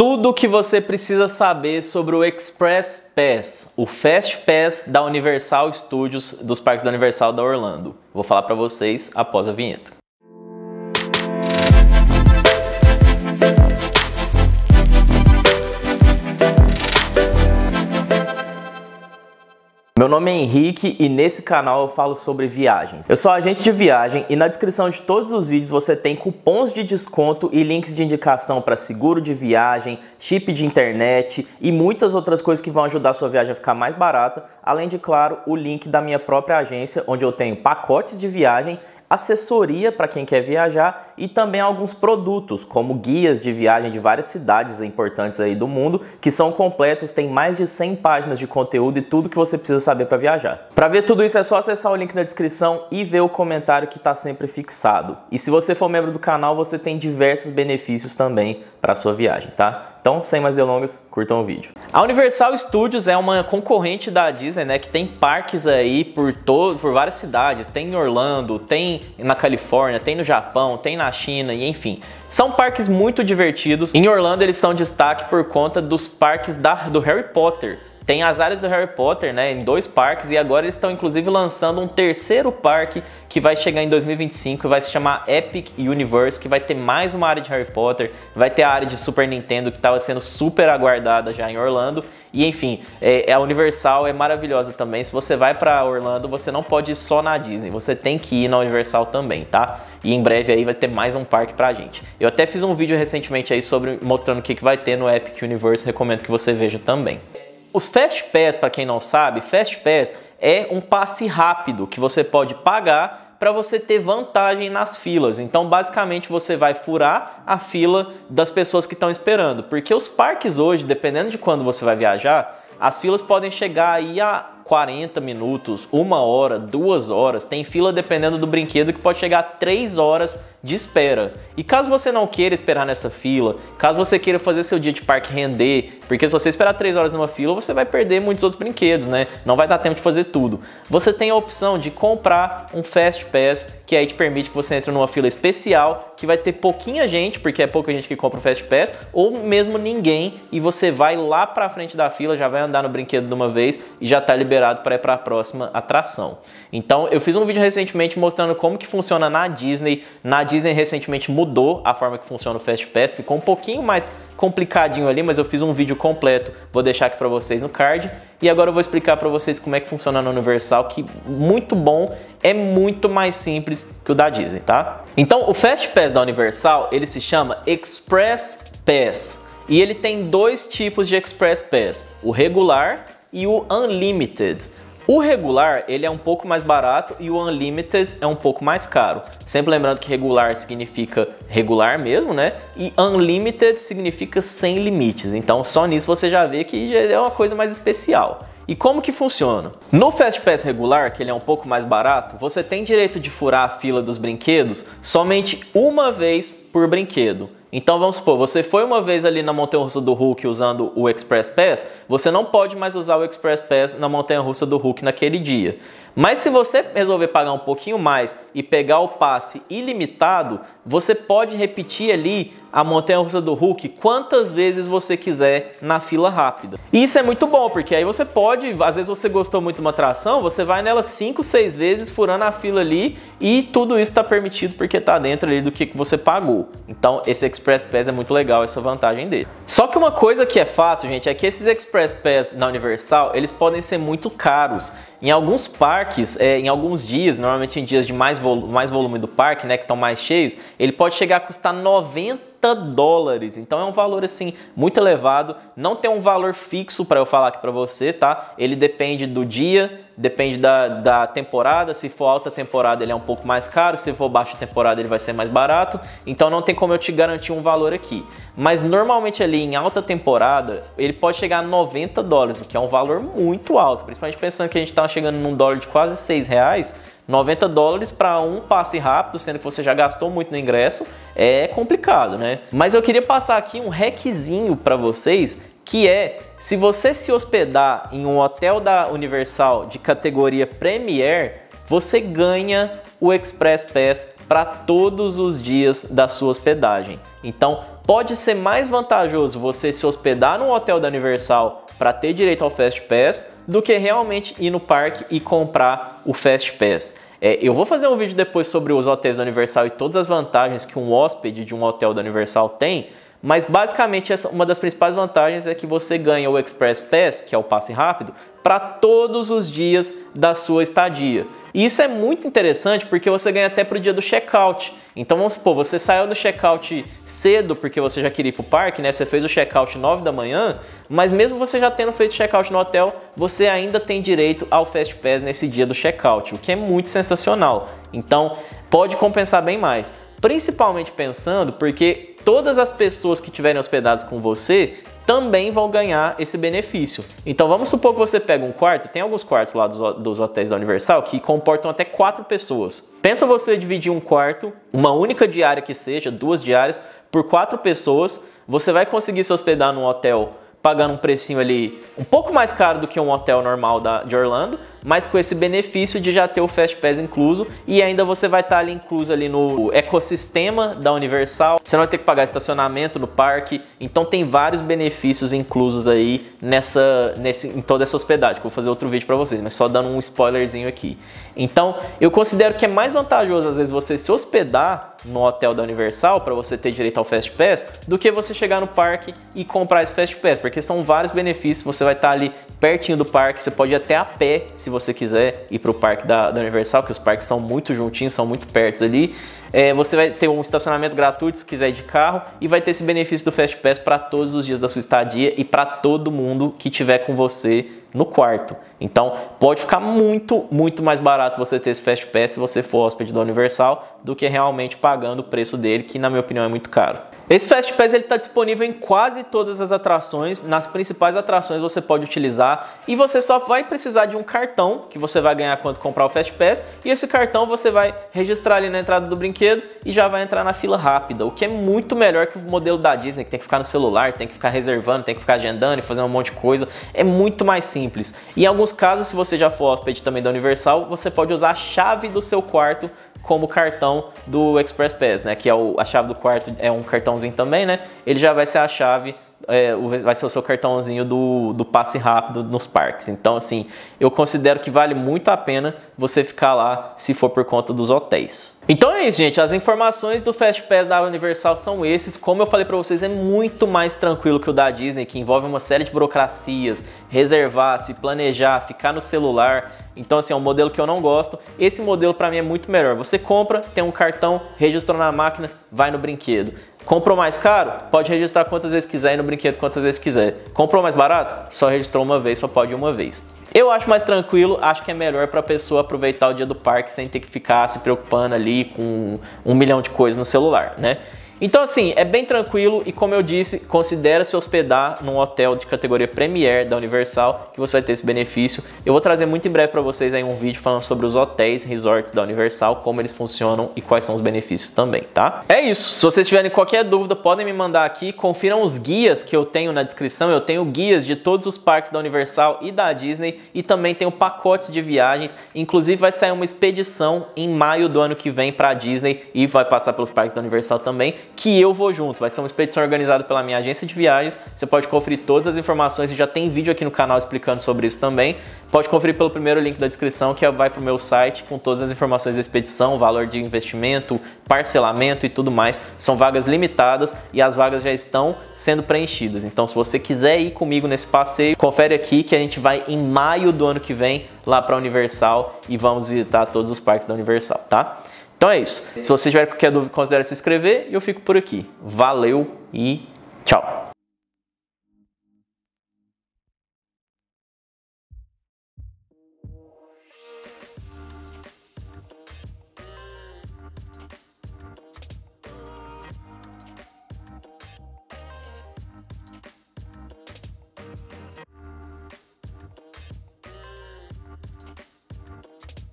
Tudo o que você precisa saber sobre o Express Pass, o Fast Pass da Universal Studios dos Parques da Universal da Orlando. Vou falar para vocês após a vinheta. Meu nome é Henrique e nesse canal eu falo sobre viagens. Eu sou agente de viagem e na descrição de todos os vídeos você tem cupons de desconto e links de indicação para seguro de viagem, chip de internet e muitas outras coisas que vão ajudar a sua viagem a ficar mais barata, além de claro, o link da minha própria agência onde eu tenho pacotes de viagem assessoria para quem quer viajar e também alguns produtos, como guias de viagem de várias cidades importantes aí do mundo, que são completos, tem mais de 100 páginas de conteúdo e tudo que você precisa saber para viajar. Para ver tudo isso é só acessar o link na descrição e ver o comentário que está sempre fixado. E se você for membro do canal, você tem diversos benefícios também para sua viagem, tá? Então, sem mais delongas, curtam o vídeo. A Universal Studios é uma concorrente da Disney, né, que tem parques aí por todo, por várias cidades. Tem em Orlando, tem na Califórnia, tem no Japão, tem na China e enfim. São parques muito divertidos. Em Orlando eles são destaque por conta dos parques da, do Harry Potter. Tem as áreas do Harry Potter, né, em dois parques e agora eles estão inclusive lançando um terceiro parque que vai chegar em 2025 e vai se chamar Epic Universe, que vai ter mais uma área de Harry Potter, vai ter a área de Super Nintendo que estava sendo super aguardada já em Orlando e enfim, é, é a Universal é maravilhosa também. Se você vai para Orlando, você não pode ir só na Disney, você tem que ir na Universal também, tá? E em breve aí vai ter mais um parque pra gente. Eu até fiz um vídeo recentemente aí sobre mostrando o que, que vai ter no Epic Universe, recomendo que você veja também os Fast Pass, para quem não sabe, Fast Pass é um passe rápido que você pode pagar para você ter vantagem nas filas. Então, basicamente, você vai furar a fila das pessoas que estão esperando, porque os parques hoje, dependendo de quando você vai viajar, as filas podem chegar aí a 40 minutos, uma hora, duas horas. Tem fila dependendo do brinquedo que pode chegar a três horas de espera. E caso você não queira esperar nessa fila, caso você queira fazer seu dia de parque render, porque se você esperar 3 horas numa fila, você vai perder muitos outros brinquedos, né? Não vai dar tempo de fazer tudo. Você tem a opção de comprar um Fast Pass, que aí te permite que você entre numa fila especial, que vai ter pouquinha gente, porque é pouca gente que compra o um Fast Pass, ou mesmo ninguém, e você vai lá pra frente da fila, já vai andar no brinquedo de uma vez e já tá liberado para ir para a próxima atração. Então, eu fiz um vídeo recentemente mostrando como que funciona na Disney, na Disney recentemente mudou a forma que funciona o Fast Pass, ficou um pouquinho mais complicadinho ali, mas eu fiz um vídeo completo, vou deixar aqui para vocês no card. E agora eu vou explicar para vocês como é que funciona no Universal, que muito bom, é muito mais simples que o da Disney, tá? Então, o Fast Pass da Universal, ele se chama Express Pass. E ele tem dois tipos de Express Pass, o regular e o Unlimited. O regular, ele é um pouco mais barato e o unlimited é um pouco mais caro. Sempre lembrando que regular significa regular mesmo, né? E unlimited significa sem limites. Então, só nisso você já vê que já é uma coisa mais especial. E como que funciona? No Fast Pass regular, que ele é um pouco mais barato, você tem direito de furar a fila dos brinquedos somente uma vez por brinquedo. Então vamos supor, você foi uma vez ali na montanha russa do Hulk usando o Express Pass, você não pode mais usar o Express Pass na montanha russa do Hulk naquele dia. Mas se você resolver pagar um pouquinho mais e pegar o passe ilimitado, você pode repetir ali a montanha russa do Hulk quantas vezes você quiser na fila rápida. E isso é muito bom, porque aí você pode, às vezes você gostou muito de uma atração, você vai nela 5, 6 vezes furando a fila ali e tudo isso está permitido porque está dentro ali do que você pagou. Então esse Express Pass é muito legal, essa vantagem dele. Só que uma coisa que é fato, gente, é que esses Express Pass na Universal, eles podem ser muito caros. Em alguns parques, é, em alguns dias, normalmente em dias de mais, mais volume do parque, né, que estão mais cheios, ele pode chegar a custar 90 30 dólares. Então é um valor assim muito elevado, não tem um valor fixo para eu falar aqui para você, tá? Ele depende do dia, depende da, da temporada. Se for alta temporada, ele é um pouco mais caro, se for baixa temporada, ele vai ser mais barato. Então não tem como eu te garantir um valor aqui. Mas normalmente ali em alta temporada, ele pode chegar a 90 dólares, o que é um valor muito alto, principalmente pensando que a gente tá chegando num dólar de quase 6 reais 90 dólares para um passe rápido, sendo que você já gastou muito no ingresso, é complicado, né? Mas eu queria passar aqui um requisinho para vocês, que é se você se hospedar em um hotel da Universal de categoria Premier, você ganha o Express Pass para todos os dias da sua hospedagem. Então, pode ser mais vantajoso você se hospedar num hotel da Universal para ter direito ao Fast Pass do que realmente ir no parque e comprar o Fast Pass. É, eu vou fazer um vídeo depois sobre os hotéis da Universal e todas as vantagens que um hóspede de um hotel da Universal tem, mas basicamente uma das principais vantagens é que você ganha o Express Pass, que é o passe rápido, para todos os dias da sua estadia. E isso é muito interessante porque você ganha até para o dia do check-out. Então vamos supor, você saiu do check-out cedo porque você já queria ir para o parque, né? Você fez o check-out 9 da manhã, mas mesmo você já tendo feito check-out no hotel, você ainda tem direito ao Fast Pass nesse dia do check-out, o que é muito sensacional. Então pode compensar bem mais. Principalmente pensando porque todas as pessoas que tiverem hospedadas com você também vão ganhar esse benefício. Então vamos supor que você pega um quarto, tem alguns quartos lá dos, dos, hotéis da Universal que comportam até quatro pessoas. Pensa você dividir um quarto, uma única diária que seja, duas diárias, por quatro pessoas, você vai conseguir se hospedar num hotel pagando um precinho ali um pouco mais caro do que um hotel normal da, de Orlando, mas com esse benefício de já ter o Fast Pass incluso e ainda você vai estar tá ali incluso ali no ecossistema da Universal. Você não vai ter que pagar estacionamento no parque. Então tem vários benefícios inclusos aí nessa nesse em toda essa hospedagem. vou fazer outro vídeo para vocês, mas só dando um spoilerzinho aqui. Então, eu considero que é mais vantajoso às vezes você se hospedar no hotel da Universal para você ter direito ao Fast Pass do que você chegar no parque e comprar esse Fast Pass, porque são vários benefícios, você vai estar tá ali pertinho do parque, você pode ir até a pé se se você quiser ir para o parque da, da, Universal, que os parques são muito juntinhos, são muito perto ali, é, você vai ter um estacionamento gratuito se quiser ir de carro e vai ter esse benefício do Fast Pass para todos os dias da sua estadia e para todo mundo que tiver com você no quarto. Então, pode ficar muito, muito mais barato você ter esse Fast Pass se você for hóspede da Universal do que realmente pagando o preço dele, que na minha opinião é muito caro. Esse Fast Pass está disponível em quase todas as atrações, nas principais atrações você pode utilizar e você só vai precisar de um cartão que você vai ganhar quando comprar o Fast Pass e esse cartão você vai registrar ali na entrada do brinquedo e já vai entrar na fila rápida, o que é muito melhor que o modelo da Disney que tem que ficar no celular, tem que ficar reservando, tem que ficar agendando e fazer um monte de coisa, é muito mais simples. E em alguns alguns casos, se você já for hóspede também da Universal, você pode usar a chave do seu quarto como cartão do Express Pass, né? Que é o, a chave do quarto é um cartãozinho também, né? Ele já vai ser a chave é, vai ser o seu cartãozinho do, do passe rápido nos parques. Então, assim, eu considero que vale muito a pena você ficar lá se for por conta dos hotéis. Então é isso, gente. As informações do Fast Pass da Universal são esses. Como eu falei para vocês, é muito mais tranquilo que o da Disney, que envolve uma série de burocracias, reservar, se planejar, ficar no celular. Então, assim, é um modelo que eu não gosto. Esse modelo para mim é muito melhor. Você compra, tem um cartão, registrou na máquina, vai no brinquedo. Comprou mais caro? Pode registrar quantas vezes quiser e no brinquedo quantas vezes quiser. Comprou mais barato? Só registrou uma vez, só pode uma vez. Eu acho mais tranquilo, acho que é melhor para a pessoa aproveitar o dia do parque sem ter que ficar se preocupando ali com um milhão de coisas no celular, né? Então assim, é bem tranquilo e como eu disse, considere se hospedar num hotel de categoria Premier da Universal, que você vai ter esse benefício. Eu vou trazer muito em breve para vocês aí um vídeo falando sobre os hotéis, resorts da Universal, como eles funcionam e quais são os benefícios também, tá? É isso. Se vocês tiverem qualquer dúvida, podem me mandar aqui. Confiram os guias que eu tenho na descrição. Eu tenho guias de todos os parques da Universal e da Disney e também tenho pacotes de viagens. Inclusive vai sair uma expedição em maio do ano que vem para a Disney e vai passar pelos parques da Universal também que eu vou junto. Vai ser uma expedição organizada pela minha agência de viagens. Você pode conferir todas as informações e já tem vídeo aqui no canal explicando sobre isso também. Pode conferir pelo primeiro link da descrição que é, vai para o meu site com todas as informações da expedição, valor de investimento, parcelamento e tudo mais. São vagas limitadas e as vagas já estão sendo preenchidas. Então, se você quiser ir comigo nesse passeio, confere aqui que a gente vai em maio do ano que vem lá para Universal e vamos visitar todos os parques da Universal, tá? Então é isso. Se você tiver qualquer dúvida, considere se inscrever e eu fico por aqui. Valeu e tchau!